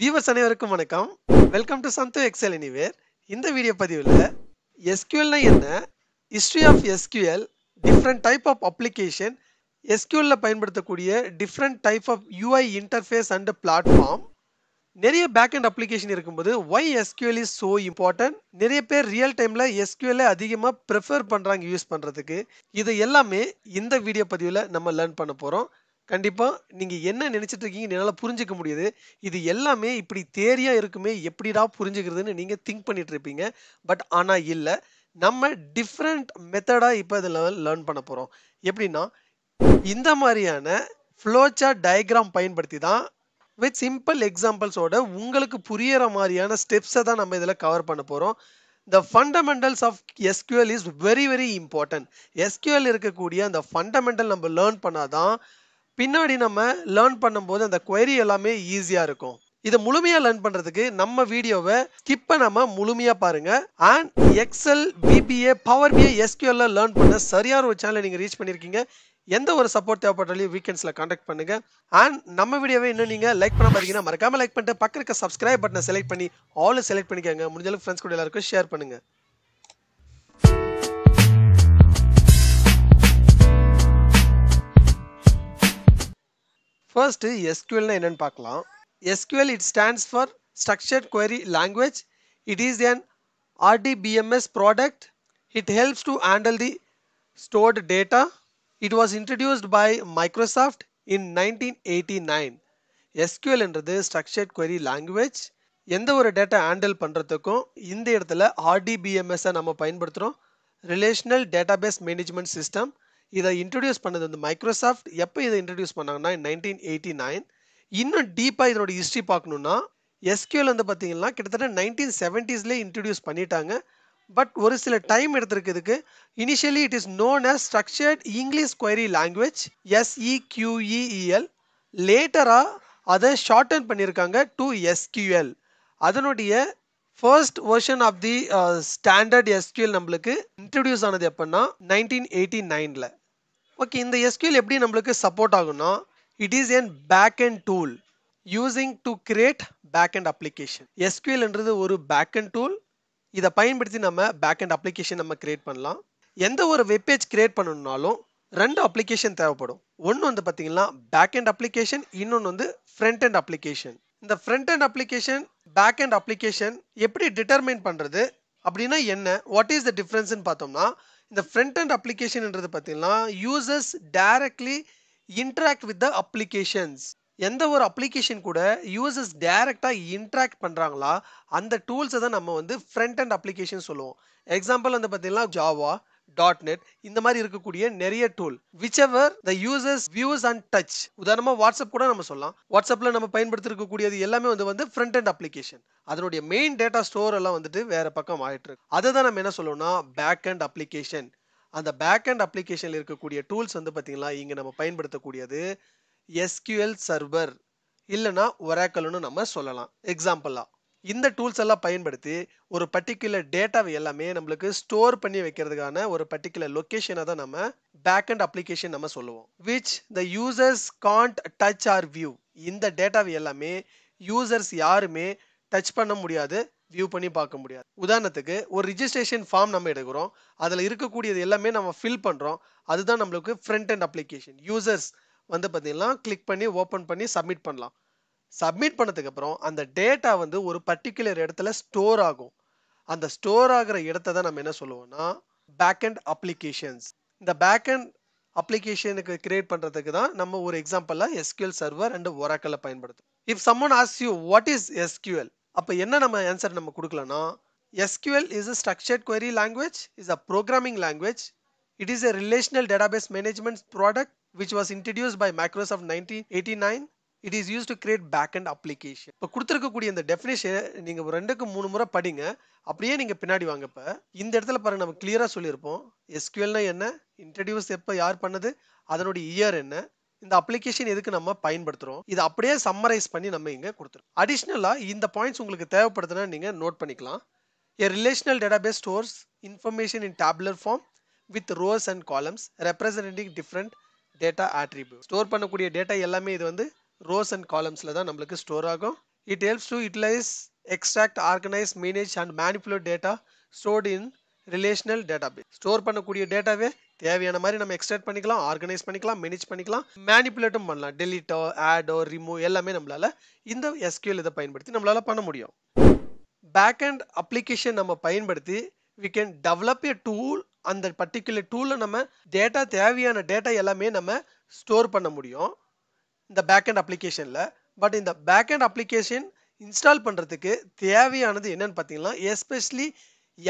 Viewers அனைவருக்கும் வணக்கம் welcome to சந்தோ எக்ஸல் எனிவேர் இந்த வீடியோ பதிவில் எஸ்கியூஎல்னா என்ன history of SQL different type of application எஸ்கியூஎல்ல பயன்படுத்தக்கூடிய different type of UI interface and platform நிறைய பேக் அண்ட் அப்ளிகேஷன் இருக்கும்போது why SQL is so important நிறைய பேர் ரியல் டைமில் எஸ்கியூஎல் அதிகமாக ப்ரிஃபர் பண்ணுறாங்க யூஸ் பண்ணுறதுக்கு இது எல்லாமே இந்த வீடியோ பதிவில் நம்ம லேர்ன் பண்ண போகிறோம் கண்டிப்பாக நீங்கள் என்ன நினச்சிட்டு இருக்கீங்க என்னால் புரிஞ்சிக்க முடியுது இது எல்லாமே இப்படி தேரியாக இருக்குமே எப்படிடா புரிஞ்சுக்கிறதுன்னு நீங்கள் திங்க் பண்ணிகிட்டு இருப்பீங்க பட் ஆனால் இல்லை நம்ம டிஃப்ரெண்ட் மெத்தடாக இப்போ இதில் லேர்ன் பண்ண போகிறோம் எப்படின்னா இந்த மாதிரியான ஃப்ளோச்சா டயக்ராம் பயன்படுத்தி தான் வித் சிம்பிள் எக்ஸாம்பிள்ஸோட உங்களுக்கு புரியற மாதிரியான ஸ்டெப்ஸை தான் நம்ம இதில் கவர் பண்ண போகிறோம் the fundamentals of SQL is very very important SQL இருக்கக்கூடிய அந்த ஃபண்டமெண்டல் நம்ம லேர்ன் பண்ணாதான் பின்னாடி நம்ம லேர்ன் பண்ணும்போது அந்த கொயரி எல்லாமே ஈஸியாக இருக்கும் இதை முழுமையாக லேர்ன் பண்ணுறதுக்கு நம்ம வீடியோவை ஸ்கிப் நம்ம முழுமையாக பாருங்கள் and Excel VBA power BI எஸ்கியூஎல்ல லேர்ன் பண்ண சரியான ஒரு சேனலை நீங்கள் ரீச் பண்ணியிருக்கீங்க எந்த ஒரு சப்போர்ட் தேவைப்பட்டாலையும் வீக்கெண்ட்ஸில் காண்டாக்ட் பண்ணுங்கள் அண்ட் நம்ம வீடியோவை இன்னும் நீங்கள் லைக் பண்ண பார்த்தீங்கன்னா மறக்காமல் லைக் பண்ணிட்டு பக்கம் இருக்க சப்ஸ்கிரைப் பட்டனை செலக்ட் பண்ணி ஆல் செலக்ட் பண்ணிக்கோங்க முடிஞ்சளவுக்கு ஃப்ரெண்ட்ஸ் கூட எல்லாருக்கும் ஷேர் பண்ணுங்கள் ஃபர்ஸ்ட்டு எஸ்கியூஎல்னா என்னென்னு பார்க்கலாம் SQL it stands for structured query language it is an RDBMS product. It helps to handle the stored data. It was introduced by Microsoft in 1989. SQL என்றது structured query language எந்த ஒரு data handle பண்ணுறதுக்கும் இந்த இடத்துல ஆர்டிபிஎம்எஸ்ஸை நம்ம பயன்படுத்துகிறோம் relational database management system இதை இன்ட்ரடியூஸ் பண்ணது வந்து மைக்ரோசாஃப்ட் எப்போ இதை இன்ட்ரடியூஸ் பண்ணாங்கன்னா நைன்டீன் எயிட்டி நைன் இன்னும் டீப்பாக இதனோட ஹிஸ்ட்ரி பார்க்கணுன்னா எஸ்கியூஎல் வந்து பார்த்தீங்கன்னா கிட்டத்தட்ட நைன்டீன் செவன்ட்டீஸ்லேயே இன்ட்ரடியூஸ் பண்ணிட்டாங்க பட் ஒரு சில டைம் எடுத்திருக்கு இதுக்கு initially it is known as structured English query language SEQUEL லேட்டராக அதை ஷார்டன் பண்ணியிருக்காங்க டு எஸ்கியூஎல் அதனுடைய first version of the standard SQL நம்மளுக்கு இன்ட்ரடியூஸ் ஆனது எப்போன்னா நைன்டீன் எயிட்டி நைனில் ஓகே இந்த எஸ்கியூஎல் எப்படி நம்மளுக்கு சப்போர்ட் ஆகும்னா it is an back end tool using to create back end application எஸ்கியூஎல்ன்றது ஒரு பேக் அண்ட் டூல் இதை பயன்படுத்தி நம்ம பேக் அண்ட் அப்ளிகேஷன் நம்ம கிரியேட் பண்ணலாம் எந்த ஒரு வெப்பேஜ் கிரியேட் பண்ணணும்னாலும் ரெண்டு அப்ளிகேஷன் தேவைப்படும் ஒன்று வந்து பார்த்தீங்கன்னா பேக் அண்ட் அப்ளிகேஷன் இன்னொன்று வந்து ஃப்ரண்ட் அண்ட் அப்ளிகேஷன் இந்த front end application back end application எப்படி டிட்டர்மைன் பண்ணுறது அப்படின்னா என்ன வாட் இஸ் த டிஃப்ரென்ஸ்னு பார்த்தோம்னா இந்த ஃப்ரண்ட் அண்ட் அப்ளிகேஷன்ன்றது பார்த்தீங்கன்னா users directly interact with the applications எந்த ஒரு அப்ளிகேஷன் கூட யூசர்ஸ் டைரெக்டாக இன்ட்ராக்ட் பண்ணுறாங்களா அந்த டூல்ஸை தான் நம்ம வந்து ஃப்ரண்ட் அண்ட் அப்ளிகேஷன் சொல்லுவோம் எக்ஸாம்பிள் வந்து பார்த்திங்கன்னா ஜாவா டாட் நெட் இந்த மாதிரி இருக்கக்கூடிய நிறைய tool which ever the users views and touch உதாரணமாக வாட்ஸ்அப் கூட நம்ம சொல்லலாம் வாட்ஸ்அப்பில் நம்ம பயன்படுத்திருக்கக்கூடியது எல்லாமே வந்து வந்து ஃப்ரண்ட் அண்ட் அப்ளிகேஷன் அதனுடைய மெயின் டேட்டா ஸ்டோர் எல்லாம் வந்துட்டு வேற பக்கம் ஆயிட்டு இருக்கு அதை தான் நம்ம என்ன சொல்லணும்னா பேக் அண்ட் அப்ளிகேஷன் அந்த பேக் அண்ட் அப்ளிகேஷனில் இருக்கக்கூடிய டூல்ஸ் வந்து பாத்தீங்களா இங்கே நம்ம பயன்படுத்தக்கூடியது எஸ்கியூஎல் சர்வர் இல்லைனா ஒராக்கல்னு நம்ம சொல்லலாம் எக்ஸாம்பிளாக இந்த டூல்ஸ் எல்லாம் பயன்படுத்தி ஒரு பர்டிகுலர் டேட்டாவை எல்லாமே நம்மளுக்கு ஸ்டோர் பண்ணி வைக்கிறதுக்கான ஒரு பர்டிகுலர் லொக்கேஷனை தான் நம்ம பேக் அண்ட் அப்ளிகேஷன் நம்ம சொல்லுவோம் which the users can't touch or view இந்த டேட்டாவை எல்லாமே யூசர்ஸ் யாருமே டச் பண்ண முடியாது வியூ பண்ணி பார்க்க முடியாது உதாரணத்துக்கு ஒரு ரிஜிஸ்ட்ரேஷன் ஃபார்ம் நம்ம எடுக்கிறோம் அதில் இருக்கக்கூடியது எல்லாமே நம்ம ஃபில் பண்ணுறோம் அதுதான் நம்மளுக்கு ஃப்ரண்ட் அண்ட் அப்ளிகேஷன் யூசர்ஸ் வந்து பார்த்தீங்கன்னா கிளிக் பண்ணி ஓப்பன் பண்ணி சப்மிட் பண்ணலாம் சப்மிட் பண்ணதுக்கப்புறம் அந்த டேட்டா வந்து ஒரு பர்டிகுலர் இடத்துல ஸ்டோர் ஆகும் அந்த ஸ்டோர் ஆகிற இடத்த தான் நம்ம என்ன சொல்லுவோம்னா அண்ட் அப்ளிகேஷன்ஸ் இந்த அண்ட் அப்ளிகேஷனுக்கு கிரியேட் பண்ணுறதுக்கு தான் நம்ம ஒரு எக்ஸாம்பிளில் எஸ்கியூஎல் சர்வர் அண்ட் ஒராக்கலை பயன்படுத்தும் இஃப் சம்மன் ஆஸ் யூ வாட் இஸ் எஸ்கியூஎல் அப்போ என்ன நம்ம ஆன்சர் நம்ம கொடுக்கலனா SQL is a structured query language is a programming language it is a relational database management product which introduce by Microsoft nineteen eighty nine it is use to create back end application இப்போ கொடுத்துருக்கக்கூடிய இந்த definition நீங்கள் ரெண்டுக்கு மூணு முறை படிங்க அப்படியே நீங்கள் பின்னாடி வாங்க இப்போ இந்த இடத்துல பாருங்க நம்ம கிளியராக சொல்லியிருப்போம் எஸ்கியூஎல்னா என்ன இன்ட்ரடியூஸ் எப்போ யார் பண்ணது அதனுடைய இயர் என்ன இந்த அப்ளிகேஷன் எதுக்கு நம்ம பயன்படுத்துகிறோம் இதை அப்படியே சம்மரைஸ் பண்ணி நம்ம இங்கே கொடுத்துருக்கோம் அடிஷ்னலாக இந்த பாயிண்ட்ஸ் உங்களுக்கு தேவைப்படுதுன்னா நீங்கள் நோட் பண்ணிக்கலாம் a relational database stores information in tabular form with rows and columns representing different data attribute store பண்ணக்கூடிய டேட்டா எல்லாமே இது வந்து ரோஸ் அண்ட் காலம்ஸில் தான் நம்மளுக்கு ஸ்டோர் ஆகும் it helps to utilize extract organize manage and manipulate data stored in relational database store பண்ணக்கூடிய டேட்டாவே தேவையான மாதிரி நம்ம எக்ஸ்ட்ராக்ட் பண்ணிக்கலாம் ஆர்கனைஸ் பண்ணிக்கலாம் மேனேஜ் பண்ணிக்கலாம் மேனிப்புலேட்டும் பண்ணலாம் டெலிட்டோ ஆடோ ரிமூவ் எல்லாமே நம்மளால் இந்த எஸ்கியூல் இதை பயன்படுத்தி நம்மளால் பண்ண முடியும் பேக் அண்ட் அப்ளிகேஷன் நம்ம பயன்படுத்தி we can develop a tool அந்த பர்டிகுலர் டூலில் நம்ம டேட்டா தேவையான டேட்டா எல்லாமே நம்ம ஸ்டோர் பண்ண முடியும் இந்த பேக்கெண்ட் அப்ளிகேஷனில் பட் இந்த பேக்கெண்ட் அப்ளிகேஷன் இன்ஸ்டால் பண்ணுறதுக்கு தேவையானது என்னென்னு பார்த்தீங்கன்னா எஸ்பெஷலி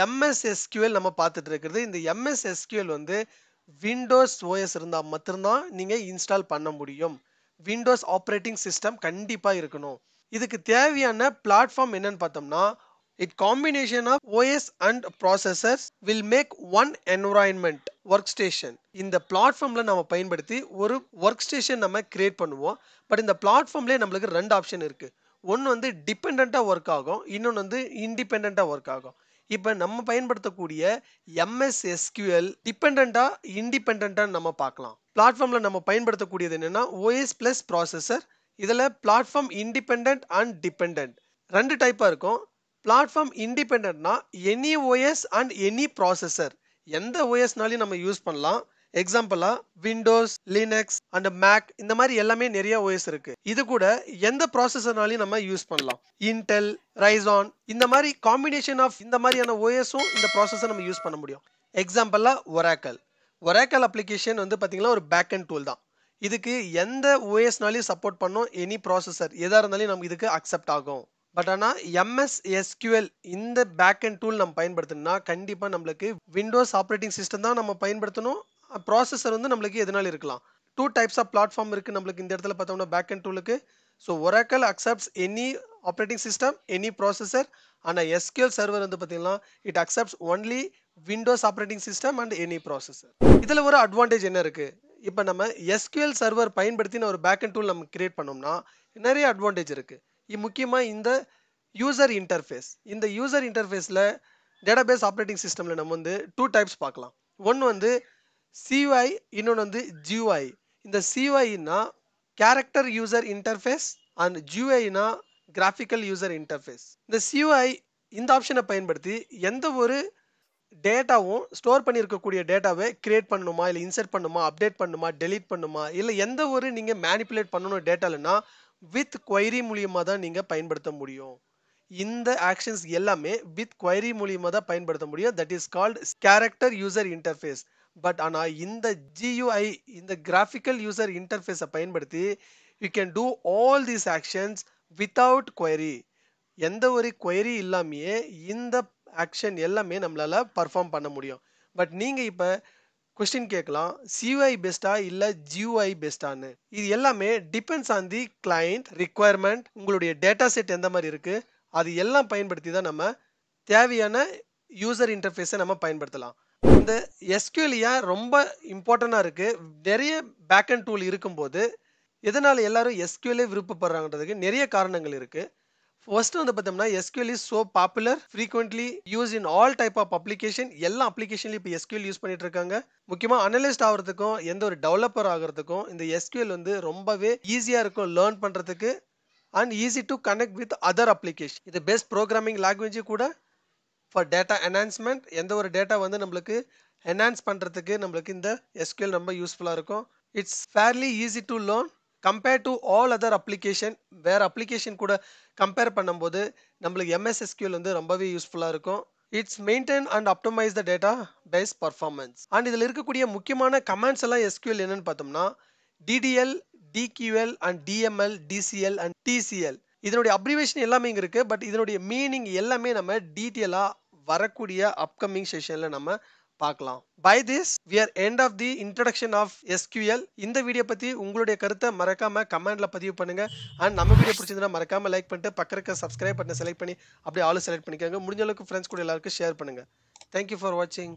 எம்எஸ்எஸ்கியூஎல் நம்ம பார்த்துட்டு இருக்கிறது இந்த எம்எஸ்எஸ்கியூஎல் வந்து விண்டோஸ் ஓஎஸ் இருந்தால் மட்டும்தான் நீங்கள் இன்ஸ்டால் பண்ண முடியும் விண்டோஸ் ஆப்ரேட்டிங் சிஸ்டம் கண்டிப்பாக இருக்கணும் இதுக்கு தேவையான பிளாட்ஃபார்ம் என்னென்னு பார்த்தோம்னா It combination of OS and processors will make one environment work station இந்த பிளாட்ஃபார்ம்ல நம்ம பயன்படுத்தி ஒரு ஒர்க் ஸ்டேஷன் நம்ம கிரியேட் பண்ணுவோம் பட் இந்த பிளாட்ஃபார்ம்லேயே நம்மளுக்கு ரெண்டு ஆப்ஷன் இருக்குது ஒன்று வந்து டிபெண்ட்டாக ஒர்க் ஆகும் இன்னொன்று வந்து இண்டிபெண்ட்டாக ஒர்க் ஆகும் இப்போ நம்ம பயன்படுத்தக்கூடிய எம்எஸ் எஸ்கியூஎல் டிபெண்ட்டாக இண்டிபெண்ட்டாக நம்ம பார்க்கலாம் பிளாட்ஃபார்மில் நம்ம பயன்படுத்தக்கூடியது என்னென்னா ஓஎஸ் ப்ளஸ் ப்ராசஸர் இதில் பிளாட்ஃபார்ம் இண்டிபெண்ட் அண்ட் டிபெண்ட் ரெண்டு டைப்பாக இருக்கும் பிளாட்ஃபார்ம் இண்டிபெண்ட்னா any OS and any processor எந்த ஓஎஸ்னாலையும் நம்ம யூஸ் பண்ணலாம் எக்ஸாம்பிளாக விண்டோஸ் லினக்ஸ் அண்ட் மேக் இந்த மாதிரி எல்லாமே நிறைய ஓஎஸ் இருக்குது இது கூட எந்த ப்ராசஸர்னாலையும் நம்ம யூஸ் பண்ணலாம் இன்டெல் ரைசான் இந்த மாதிரி காம்பினேஷன் ஆஃப் இந்த மாதிரியான ஓஎஸும் இந்த ப்ராசஸை நம்ம யூஸ் பண்ண முடியும் எக்ஸாம்பிளாக ஒராக்கல் ஒராக்கல் அப்ளிகேஷன் வந்து பார்த்தீங்கன்னா ஒரு பேக் அண்ட் டூல் தான் இதுக்கு எந்த ஓஎஸ்னாலையும் சப்போர்ட் பண்ணோம் எனி ப்ராசஸர் எதாக இருந்தாலும் நம்ம இதுக்கு அக்செப்ட் ஆகும் பட் ஆனால் எம்எஸ் எஸ்கியூஎல் இந்த பேக் அண்ட் டூல் நம்ம பயன்படுத்தணும்னா கண்டிப்பாக நம்மளுக்கு விண்டோஸ் ஆப்ரேட்டிங் சிஸ்டம் தான் நம்ம பயன்படுத்தணும் ப்ராசஸர் வந்து நம்மளுக்கு எதனால இருக்கலாம் டூ டைப்ஸ் ஆஃப் பிளாட்ஃபார்ம் இருக்குது நம்மளுக்கு இந்த இடத்துல பார்த்தோம்னா பேக் அண்ட் டூலுக்கு so Oracle accepts any operating system any processor ஆனால் எஸ்கியூஎல் சர்வர் வந்து பார்த்தீங்கன்னா it accepts only Windows operating system and any processor இதில் ஒரு அட்வான்டேஜ் என்ன இருக்குது இப்போ நம்ம எஸ்கியூஎல் சர்வர் பயன்படுத்தின ஒரு பேக் அண்ட் டூல் நம்ம கிரியேட் பண்ணோம்னா நிறைய அட்வான்டேஜ் இருக்குது முக்கியமாக இந்த யூசர் இன்டர்ஃபேஸ் இந்த யூசர் இன்டர்ஃபேஸில் டேட்டாபேஸ் ஆப்ரேட்டிங் சிஸ்டமில் நம்ம வந்து டூ டைப்ஸ் பார்க்கலாம் ஒன்று வந்து சிஒய் இன்னொன்று வந்து ஜிஒய் இந்த சியூஐனா கேரக்டர் யூசர் இன்டர்ஃபேஸ் அண்ட் ஜியூஐனா கிராஃபிக்கல் யூசர் இன்டர்ஃபேஸ் இந்த சிஒய் இந்த ஆப்ஷனை பயன்படுத்தி எந்த ஒரு டேட்டாவும் ஸ்டோர் பண்ணியிருக்கக்கூடிய டேட்டாவை கிரியேட் பண்ணணுமா இல்லை இன்சர்ட் பண்ணணுமா அப்டேட் பண்ணுமா டெலீட் பண்ணணுமா இல்லை எந்த ஒரு நீங்கள் மேனிப்புலேட் பண்ணணும் டேட்டாலன்னா வித் கொயரி மூலியமாக தான் நீங்கள் பயன்படுத்த முடியும் இந்த ஆக்ஷன்ஸ் எல்லாமே வித் கொயரி மூலியமாக தான் பயன்படுத்த முடியும் that is called character user interface but ஆனால் இந்த ஜியூஐ இந்த கிராஃபிக்கல் யூசர் இன்டர்ஃபேஸை பயன்படுத்தி you can do all these actions without query எந்த ஒரு கொயரி இல்லாமையே இந்த ஆக்ஷன் எல்லாமே நம்மளால் பர்ஃபார்ம் பண்ண முடியும் பட் நீங்கள் இப்போ கொஸ்டின் கேட்கலாம் சிஐ பெஸ்டா இல்லை ஜிஓஐ பெஸ்டான்னு இது எல்லாமே depends on the client requirement உங்களுடைய டேட்டா செட் எந்த மாதிரி இருக்குது அது எல்லாம் பயன்படுத்தி தான் நம்ம தேவையான யூசர் இன்டர்ஃபேஸை நம்ம பயன்படுத்தலாம் இந்த எஸ்கியூலியா ரொம்ப இம்பார்ட்டண்ட்டாக இருக்குது நிறைய பேக் அண்ட் டூல் இருக்கும்போது எதனால் எல்லாரும் எஸ்கியூலே விருப்பப்படுறாங்கன்றதுக்கு நிறைய காரணங்கள் இருக்குது ஃபர்ஸ்ட் வந்து பார்த்தோம்னா SQL is so popular frequently use in all type of application எல்லா அப்ளிகேஷன்லையும் இப்போ எஸ்கியூஎல் யூஸ் பண்ணிட்டு இருக்காங்க முக்கியமாக அனலிஸ்ட் ஆகிறதுக்கும் எந்த ஒரு டெவலப்பர் ஆகிறதுக்கும் இந்த எஸ்கியூஎல் வந்து ரொம்பவே ஈஸியாக இருக்கும் லேர்ன் பண்ணுறதுக்கு and easy to connect with other application இது பெஸ்ட் ப்ரோக்ராமிங் லாங்குவேஜ் கூட ஃபார் டேட்டா என்ஹான்ஸ்மெண்ட் எந்த ஒரு டேட்டா வந்து நம்மளுக்கு என்ஹான்ஸ் பண்ணுறதுக்கு நம்மளுக்கு இந்த எஸ்கியூஎல் ரொம்ப யூஸ்ஃபுல்லாக இருக்கும் it's fairly easy to learn compare to all other application வேறு அப்ளிகேஷன் கூட கம்பேர் பண்ணும்போது நம்மளுக்கு எம்எஸ்எஸ்கியூல் வந்து ரொம்பவே யூஸ்ஃபுல்லாக இருக்கும் it's maintain and optimize the database performance and இதில் இருக்கக்கூடிய முக்கியமான கமெண்ட்ஸ் எல்லாம் எஸ்கியூஎல் என்னென்னு பார்த்தோம்னா DDL DQL and DML DCL and DCL இதனுடைய அப்ரிவேஷன் எல்லாமே இங்கே இருக்குது பட் இதனுடைய மீனிங் எல்லாமே நம்ம டீட்டெயிலாக வரக்கூடிய அப்கமிங் செஷனில் நம்ம பார்க்கலாம் by this we are end of the introduction of SQL இந்த வீடியோ பற்றி உங்களுடைய கருத்தை மறக்காம கமெண்ட்ல பதிவு பண்ணுங்க அண்ட் நம்ம வீடியோ பிடிச்சிருந்தா மறக்காம லைக் பண்ணிட்டு பக்கம் இருக்க சப்ஸ்கிரைப் பண்ண செலக்ட் பண்ணி அப்படியே ஆளு செலக்ட் பண்ணிக்கோங்க முடிஞ்ச அளவுக்கு ஃப்ரெண்ட்ஸ் கூட எல்லாருக்கும் ஷேர் பண்ணுங்க தேங்க்யூ ஃபார் வாட்சிங்